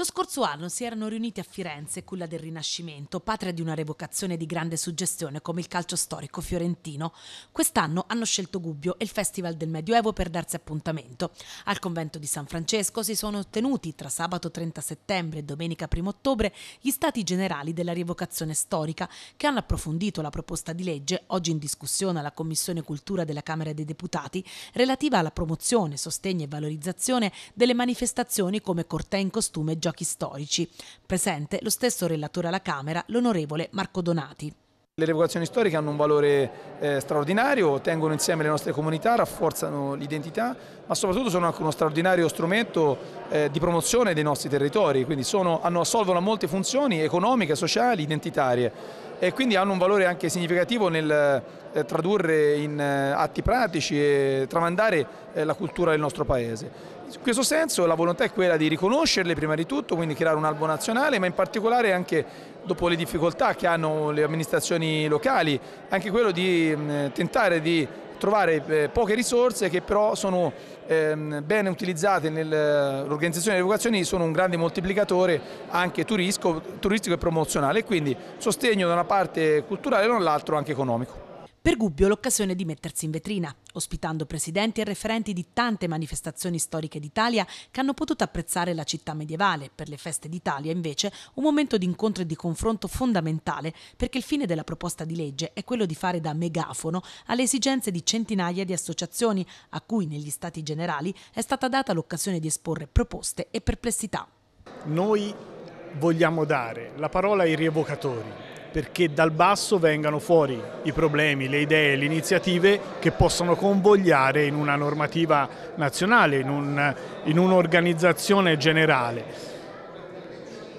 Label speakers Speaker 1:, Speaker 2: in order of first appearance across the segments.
Speaker 1: Lo scorso anno si erano riuniti a Firenze, culla del Rinascimento, patria di una revocazione di grande suggestione come il calcio storico fiorentino. Quest'anno hanno scelto Gubbio e il Festival del Medioevo per darsi appuntamento. Al convento di San Francesco si sono ottenuti, tra sabato 30 settembre e domenica 1 ottobre gli stati generali della rievocazione storica che hanno approfondito la proposta di legge oggi in discussione alla Commissione Cultura della Camera dei Deputati relativa alla promozione, sostegno e valorizzazione delle manifestazioni come Cortè in costume e giochi giochi storici. Presente lo stesso relatore alla Camera, l'onorevole Marco Donati.
Speaker 2: Le rievocazioni storiche hanno un valore eh, straordinario, tengono insieme le nostre comunità, rafforzano l'identità, ma soprattutto sono anche uno straordinario strumento eh, di promozione dei nostri territori, quindi sono, hanno, assolvono a molte funzioni economiche, sociali, identitarie e quindi hanno un valore anche significativo nel eh, tradurre in eh, atti pratici e tramandare eh, la cultura del nostro paese. In questo senso la volontà è quella di riconoscerle prima di tutto, quindi creare un albo nazionale, ma in particolare anche dopo le difficoltà che hanno le amministrazioni locali, anche quello di mm, tentare di trovare eh, poche risorse che però sono ehm, ben utilizzate nell'organizzazione delle vocazioni, sono un grande moltiplicatore anche turistico, turistico e promozionale, quindi sostegno da una parte culturale e dall'altro anche economico.
Speaker 1: Per Gubbio l'occasione di mettersi in vetrina, ospitando presidenti e referenti di tante manifestazioni storiche d'Italia che hanno potuto apprezzare la città medievale. Per le feste d'Italia invece un momento di incontro e di confronto fondamentale perché il fine della proposta di legge è quello di fare da megafono alle esigenze di centinaia di associazioni a cui negli Stati Generali è stata data l'occasione di esporre proposte e perplessità.
Speaker 3: Noi vogliamo dare la parola ai rievocatori perché dal basso vengano fuori i problemi, le idee, le iniziative che possono convogliare in una normativa nazionale, in, un, in un'organizzazione generale.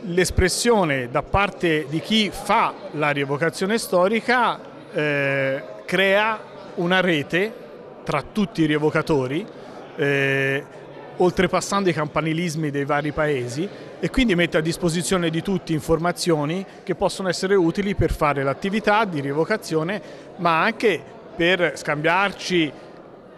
Speaker 3: L'espressione da parte di chi fa la rievocazione storica eh, crea una rete tra tutti i rievocatori eh, oltrepassando i campanilismi dei vari paesi e quindi mette a disposizione di tutti informazioni che possono essere utili per fare l'attività di rievocazione ma anche per scambiarci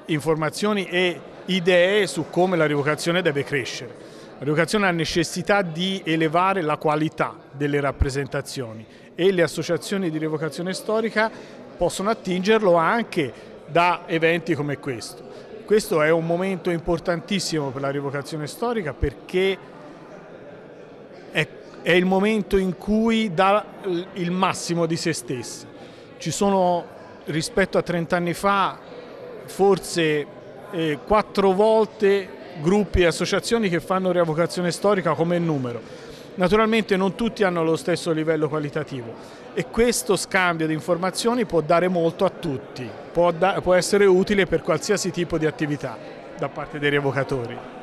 Speaker 3: informazioni e idee su come la rievocazione deve crescere. La rievocazione ha necessità di elevare la qualità delle rappresentazioni e le associazioni di rievocazione storica possono attingerlo anche da eventi come questo. Questo è un momento importantissimo per la rivocazione storica perché è, è il momento in cui dà il massimo di se stessi. Ci sono rispetto a 30 anni fa forse eh, quattro volte gruppi e associazioni che fanno rievocazione storica come numero. Naturalmente non tutti hanno lo stesso livello qualitativo e questo scambio di informazioni può dare molto a tutti, può, può essere utile per qualsiasi tipo di attività da parte dei revocatori.